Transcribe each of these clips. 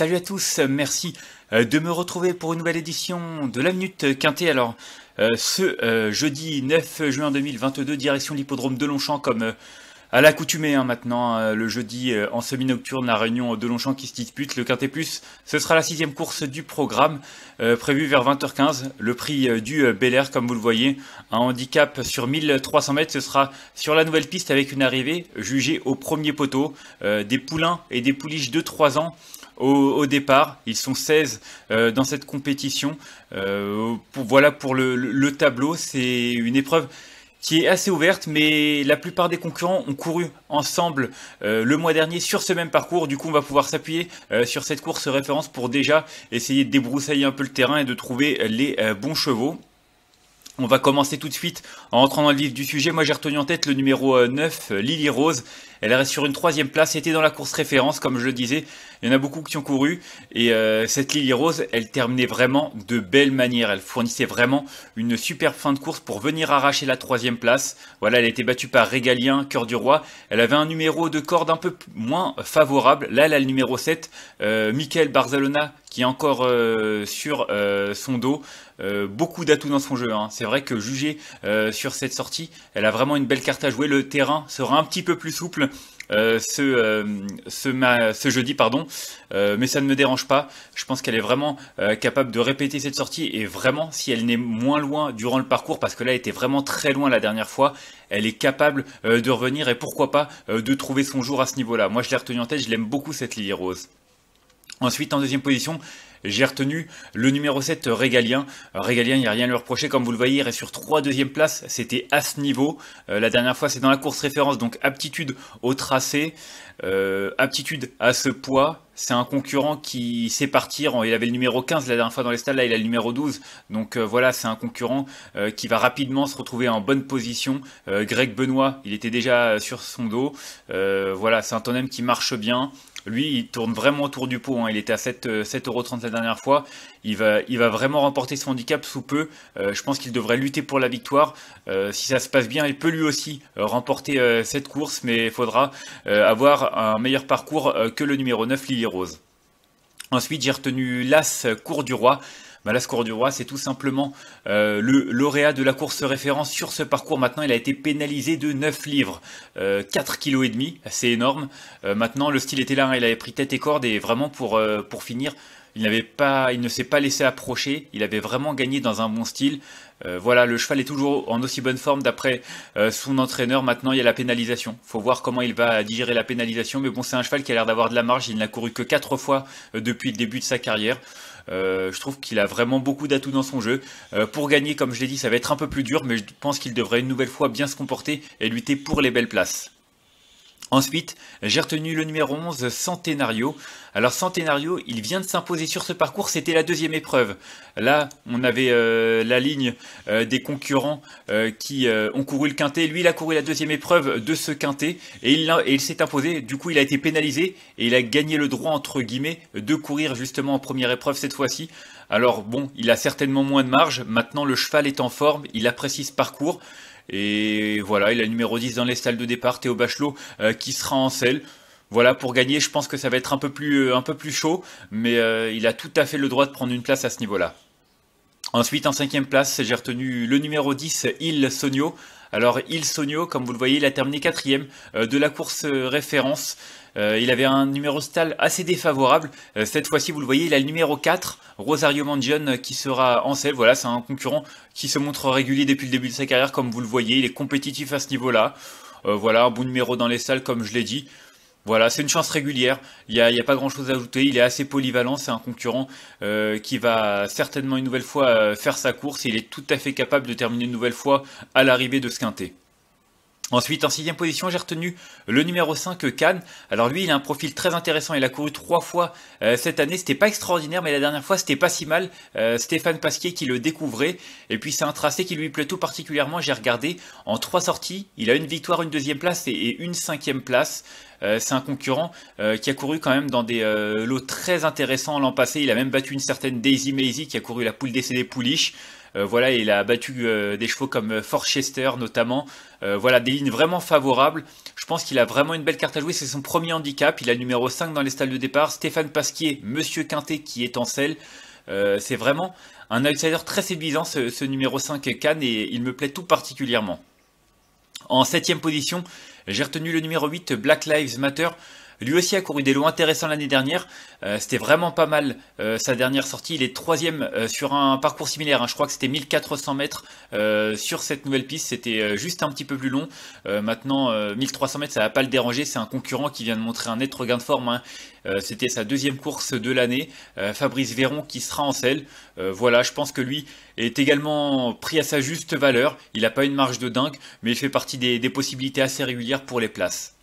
Salut à tous, euh, merci euh, de me retrouver pour une nouvelle édition de la Minute Quintée. Alors, euh, ce jeudi 9 juin 2022, direction l'hippodrome de Longchamp, comme à l'accoutumée hein, maintenant, euh, le jeudi euh, en semi-nocturne, la réunion de Longchamp qui se dispute. Le Quintet Plus, ce sera la sixième course du programme, euh, prévue vers 20h15. Le prix du Bel Air, comme vous le voyez, un handicap sur 1300 mètres, ce sera sur la nouvelle piste avec une arrivée jugée au premier poteau. des poulains et des pouliches de 3 ans au, départ. Ils sont 16 dans cette compétition. Pour, voilà pour le tableau, c'est une épreuve qui est assez ouverte, mais la plupart des concurrents ont couru ensemble euh, le mois dernier sur ce même parcours. Du coup, on va pouvoir s'appuyer euh, sur cette course référence pour déjà essayer de débroussailler un peu le terrain et de trouver euh, les bons chevaux. On va commencer tout de suite en entrant dans le vif du sujet. Moi, j'ai retenu en tête le numéro 9, Lily Rose. Elle reste sur une troisième place, elle était dans la course référence, comme je le disais. Il y en a beaucoup qui ont couru et euh, cette Lily Rose, elle terminait vraiment de belle manière. Elle fournissait vraiment une super fin de course pour venir arracher la troisième place. Voilà, elle a été battue par Régalien, Cœur du Roi. Elle avait un numéro de corde un peu moins favorable. Là, elle a le numéro 7, euh, Michael Barzalona, qui est encore euh, sur euh, son dos. beaucoup d'atouts dans son jeu. Hein. C'est vrai que jugé sur cette sortie, elle a vraiment une belle carte à jouer. Le terrain sera un petit peu plus souple. Euh, ce, euh, ce, jeudi, pardon, euh, mais ça ne me dérange pas. Je pense qu'elle est vraiment capable de répéter cette sortie et vraiment, si elle n'est moins loin durant le parcours, parce que là, elle était vraiment très loin la dernière fois, elle est capable de revenir et pourquoi pas de trouver son jour à ce niveau-là. Moi, je l'ai retenue en tête, je l'aime beaucoup cette Lily Rose. Ensuite, en deuxième position, j'ai retenu le numéro 7 euh, Régalien. Euh, Régalien, il n'y a rien à lui reprocher, comme vous le voyez, il est sur 3 deuxième place. C'était à ce niveau. Euh, la dernière fois, c'est dans la course référence, donc aptitude au tracé, aptitude à ce poids. C'est un concurrent qui sait partir. Il avait le numéro 15 la dernière fois dans les stades, là il a le numéro 12. Donc voilà, c'est un concurrent qui va rapidement se retrouver en bonne position. Greg Benoît, il était déjà sur son dos. voilà, c'est un tandem qui marche bien. Lui, il tourne vraiment autour du pot. Hein. Il était à 7,30€ euh, la dernière fois. Il va, il va vraiment remporter ce handicap sous peu. Euh, je pense qu'il devrait lutter pour la victoire. Euh, si ça se passe bien, il peut lui aussi remporter cette course, mais il faudra avoir un meilleur parcours que le numéro 9, Lily Rose. Ensuite, j'ai retenu l'As Cour du Roi bah la du Roi, c'est tout simplement euh, le lauréat de la course référence sur ce parcours. Maintenant, il a été pénalisé de 9 livres, euh, 4 kg et demi, c'est énorme. Euh, maintenant, le style était là, hein. il avait pris tête et corde et vraiment pour, euh, pour finir, il n'avait pas, il ne s'est pas laissé approcher. Il avait vraiment gagné dans un bon style. voilà, le cheval est toujours en aussi bonne forme d'après son entraîneur. Maintenant, il y a la pénalisation. Faut voir comment il va digérer la pénalisation. Mais bon, c'est un cheval qui a l'air d'avoir de la marge. Il n'a couru que 4 fois depuis le début de sa carrière. Euh, je trouve qu'il a vraiment beaucoup d'atouts dans son jeu. Euh, pour gagner, comme je l'ai dit, ça va être un peu plus dur, mais je pense qu'il devrait une nouvelle fois bien se comporter et lutter pour les belles places. Ensuite, j'ai retenu le numéro 11, Centenario. Alors Centenario, il vient de s'imposer sur ce parcours, c'était la deuxième épreuve. Là, on avait euh, la ligne euh, des concurrents euh, qui ont couru le quintet. Lui, il a couru la deuxième épreuve de ce quintet et il, et il s'est imposé. Du coup, il a été pénalisé et il a gagné le droit, entre guillemets, de courir justement en première épreuve cette fois-ci. Alors bon, il a certainement moins de marge. Maintenant, le cheval est en forme, il apprécie ce parcours. Et voilà, il a le numéro 10 dans les salles de départ, Théo Bachelot, euh, qui sera en selle voilà pour gagner je pense que ça va être un peu plus euh, un peu plus chaud mais euh, il a tout à fait le droit de prendre une place à ce niveau là ensuite en cinquième place j'ai retenu le numéro 10 Il Sonio alors Il Sonio comme vous le voyez il a terminé quatrième de la course référence euh, il avait un numéro stall assez défavorable. Euh, cette fois-ci, vous le voyez, il a le numéro 4, Rosario Mangione, euh, qui sera en selle. Voilà, c'est un concurrent qui se montre régulier depuis le début de sa carrière, comme vous le voyez. Il est compétitif à ce niveau-là. voilà, un bon numéro dans les salles, comme je l'ai dit. Voilà, c'est une chance régulière, il n'y a, pas grand chose à ajouter, il est assez polyvalent, c'est un concurrent qui va certainement une nouvelle fois faire sa course, il est tout à fait capable de terminer une nouvelle fois à l'arrivée de ce quintet. Ensuite, en sixième position, j'ai retenu le numéro 5, Cannes. Alors lui, il a un profil très intéressant. Il a couru trois fois euh, cette année. C'était pas extraordinaire, mais la dernière fois, c'était pas si mal. Euh, Stéphane Pasquier qui le découvrait. Et puis c'est un tracé qui lui plaît tout particulièrement. J'ai regardé en trois sorties. Il a une victoire, une deuxième place et, une cinquième place. Euh, c'est un concurrent qui a couru quand même dans des lots très intéressants l'an passé. Il a même battu une certaine Daisy Maisy qui a couru la poule décédée Pouliche. Euh, voilà, il a battu euh, des chevaux comme euh, Forchester notamment. voilà, des lignes vraiment favorables. Je pense qu'il a vraiment une belle carte à jouer. C'est son premier handicap. Il a numéro 5 dans les stalles de départ. Stéphane Pasquier, Monsieur Quintet qui est en selle. c'est vraiment un outsider très séduisant ce, numéro 5 Cannes et il me plaît tout particulièrement. En septième position, j'ai retenu le numéro 8 Black Lives Matter. Lui aussi a couru des lots intéressants l'année dernière. Euh, c'était vraiment pas mal euh, sa dernière sortie. Il est troisième euh, sur un parcours similaire. Hein. Je crois que c'était 1400 mètres sur cette nouvelle piste. C'était juste un petit peu plus long. maintenant, 1300 mètres, ça va pas le déranger. C'est un concurrent qui vient de montrer un net regain de forme. Hein. c'était sa deuxième course de l'année. Fabrice Véron qui sera en selle. voilà, je pense que lui est également pris à sa juste valeur. Il n'a pas une marge de dingue, mais il fait partie des, des possibilités assez régulières pour les places.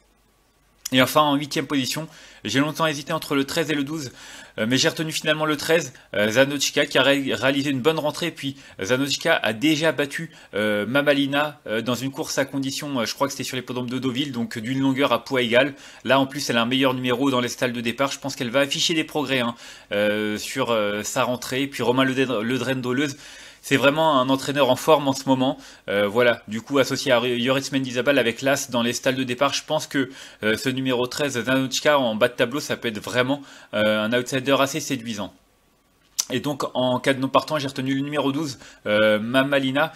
Et enfin, en huitième position, j'ai longtemps hésité entre le 13 et le 12, euh, mais j'ai retenu finalement le 13, euh, Zanochka, qui a réalisé une bonne rentrée. Puis Zanochka a déjà battu euh, Mamalina dans une course à condition, je crois que c'était sur les l'hippodrome de Deauville, donc d'une longueur à poids égal. Là, en plus, elle a un meilleur numéro dans les stalles de départ. Je pense qu'elle va afficher des progrès hein, sur sa rentrée. Puis Romain Ledren-Doleuse c'est vraiment un entraîneur en forme en ce moment. Euh, voilà, du coup, associé à Yoris Mendizabal avec l'As dans les stalles de départ, je pense que euh, ce numéro 13, Zanochka, en bas de tableau, ça peut être vraiment euh, un outsider assez séduisant. Et donc en cas de non partant, j'ai retenu le numéro 12, Mamalina,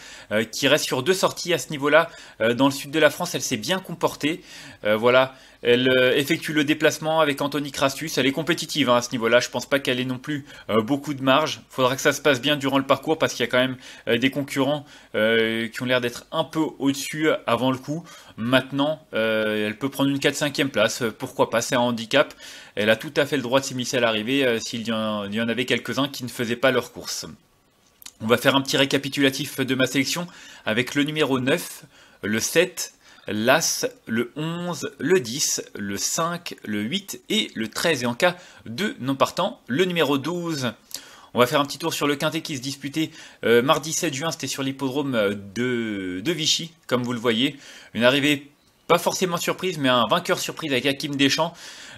qui reste sur deux sorties à ce niveau-là. dans le sud de la France, elle s'est bien comportée. voilà, elle euh, effectue le déplacement avec Anthony Crastus. Elle est compétitive hein, à ce niveau-là. Je pense pas qu'elle ait non plus euh, beaucoup de marge. Il Faudra que ça se passe bien durant le parcours parce qu'il y a quand même euh, des concurrents qui ont l'air d'être un peu au-dessus avant le coup. Maintenant, elle peut prendre une 4-5e place. Pourquoi pas C'est un handicap. Elle a tout à fait le droit de s'immiscer à l'arrivée s'il y, y, en avait quelques-uns qui ne faisaient pas leur course. On va faire un petit récapitulatif de ma sélection avec le numéro 9, le 7, l'As, le 11, le 10, le 5, le 8 et le 13. Et en cas de non partant, le numéro 12. On va faire un petit tour sur le quintet qui se disputait euh, mardi 7 juin, c'était sur l'hippodrome euh, de Vichy, comme vous le voyez. Une arrivée pas forcément surprise, mais un vainqueur surprise avec Hakim Deschamps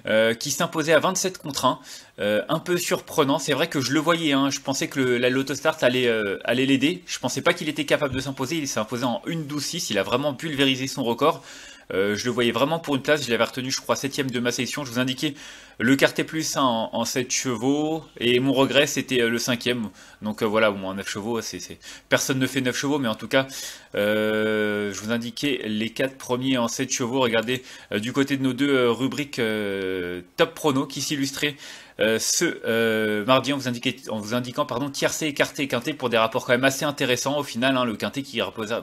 euh, qui s'imposait à 27 contre 1. Euh, un peu surprenant, c'est vrai que je le voyais, hein. je pensais que la Lotostart allait euh, allait l'aider. Je pensais pas qu'il était capable de s'imposer, il s'est imposé en 1-12-6, il a vraiment pulvérisé son record. je le voyais vraiment pour une place. Je l'avais retenu, je crois, septième de ma sélection Je vous indiquais le quartet plus en, 7 chevaux. Et mon regret, c'était le cinquième. Donc voilà, au moins 9 chevaux. Personne ne fait 9 chevaux, mais en tout cas, euh, je vous indiquais les quatre premiers en 7 chevaux. Regardez euh, du côté de nos deux euh, rubriques euh, top prono qui s'illustraient ce mardi vous en vous, indiquant pardon, tiercé, écarté, quinté pour des rapports quand même assez intéressants au final. Hein, le quinté qui, rapportait,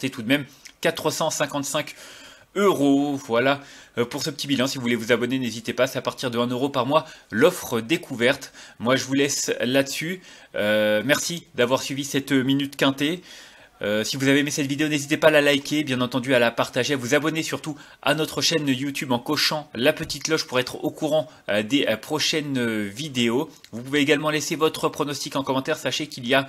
qui tout de même 455 euros. Voilà pour ce petit bilan. Si vous voulez vous abonner, n'hésitez pas. C'est à partir de 1 euro par mois l'offre découverte. Moi, je vous laisse là-dessus. merci d'avoir suivi cette minute quintée. Euh, si vous avez aimé cette vidéo, n'hésitez pas à la liker, bien entendu à la partager, à vous abonner surtout à notre chaîne YouTube en cochant la petite cloche pour être au courant euh, des euh, prochaines vidéos. Vous pouvez également laisser votre pronostic en commentaire. Sachez qu'il y a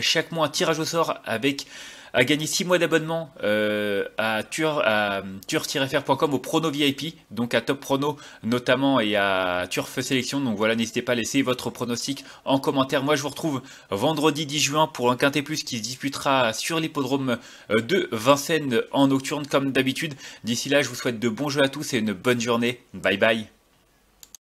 chaque mois un tirage au sort avec à gagner 6 mois d'abonnement euh, à tur-fr.com au prono VIP, donc à Top Prono notamment et à Turf Sélection. Donc voilà, n'hésitez pas à laisser votre pronostic en commentaire. Moi, je vous retrouve vendredi 10 juin pour un Quintet Plus qui se disputera sur l'hippodrome euh, de Vincennes en nocturne comme d'habitude. D'ici là, je vous souhaite de bons jeux à tous et une bonne journée. Bye bye.